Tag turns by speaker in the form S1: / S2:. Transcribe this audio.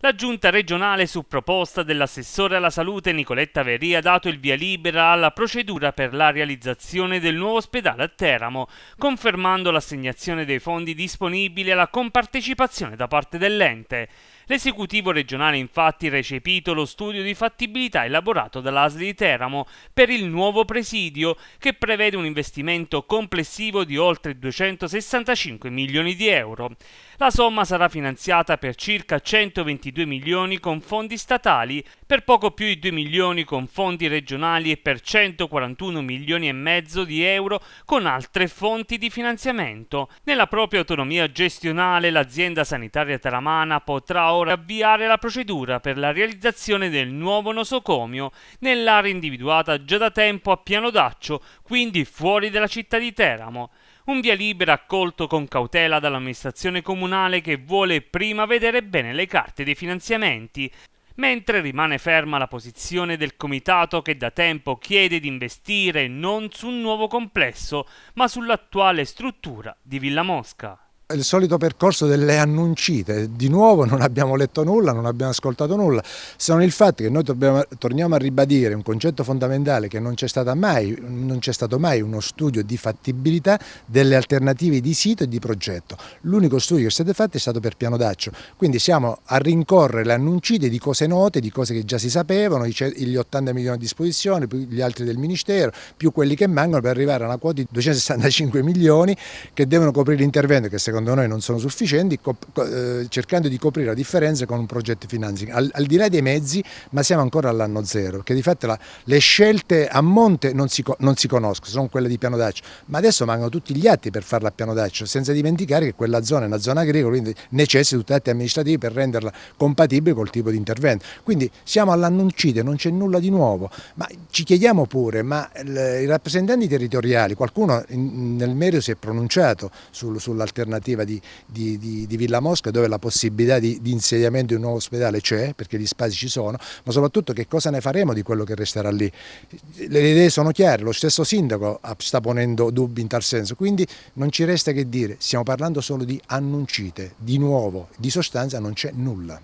S1: La giunta regionale, su proposta dell'assessore alla salute Nicoletta Veri, ha dato il via libera alla procedura per la realizzazione del nuovo ospedale a Teramo, confermando l'assegnazione dei fondi disponibili alla compartecipazione da parte dell'ente. L'esecutivo regionale infatti ha recepito lo studio di fattibilità elaborato dall'ASL di Teramo per il nuovo presidio, che prevede un investimento complessivo di oltre 265 milioni di euro. La somma sarà finanziata per circa 120 22 milioni con fondi statali, per poco più di 2 milioni con fondi regionali e per 141 milioni e mezzo di euro con altre fonti di finanziamento. Nella propria autonomia gestionale l'azienda sanitaria taramana potrà ora avviare la procedura per la realizzazione del nuovo nosocomio nell'area individuata già da tempo a Piano Daccio, quindi fuori della città di Teramo. Un via libera accolto con cautela dall'amministrazione comunale che vuole prima vedere bene le carte dei finanziamenti, mentre rimane ferma la posizione del comitato che da tempo chiede di investire non su un nuovo complesso, ma sull'attuale struttura di Villa Mosca
S2: il solito percorso delle annuncite, di nuovo non abbiamo letto nulla, non abbiamo ascoltato nulla, se non il fatto che noi dobbiamo, torniamo a ribadire un concetto fondamentale che non c'è stato mai uno studio di fattibilità delle alternative di sito e di progetto, l'unico studio che siete fatti è stato per piano d'accio, quindi siamo a rincorrere le annuncite di cose note, di cose che già si sapevano, gli 80 milioni a disposizione, più gli altri del Ministero, più quelli che mancano per arrivare a una quota di 265 milioni che devono coprire l'intervento che secondo secondo noi non sono sufficienti, eh, cercando di coprire la differenza con un progetto financing, al, al di là dei mezzi, ma siamo ancora all'anno zero, perché di fatto la, le scelte a monte non si, non si, conoscono, sono quelle di piano d'accio, ma adesso mancano tutti gli atti per farla a piano d'accio, senza dimenticare che quella zona è una zona agricola, quindi necessita di tutti gli atti amministrativi per renderla compatibile col tipo di intervento. Quindi siamo all'annuncite, non c'è nulla di nuovo, ma ci chiediamo pure, ma i rappresentanti territoriali, qualcuno nel merito si è pronunciato sull'alternativa, amministrativa di, di, di, di, Villa Mosca dove la possibilità di, insediamento di un nuovo ospedale c'è perché gli spazi ci sono, ma soprattutto che cosa ne faremo di quello che resterà lì. Le idee sono chiare, lo stesso sindaco sta ponendo dubbi in tal senso, quindi non ci resta che dire, stiamo parlando solo di annuncite, di nuovo, di sostanza non c'è nulla.